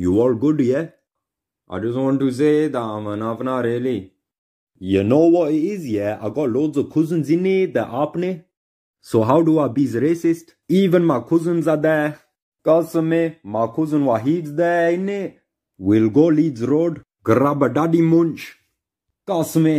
You are good, yeah? I just want to say that I'm an Afna really. You know what it is, yeah? I got loads of cousins in it, the Apne. So how do I be racist? Even my cousins are there. Kasame, my cousin Wahid's there, innit? We'll go Leeds Road, grab a daddy munch. Kasame.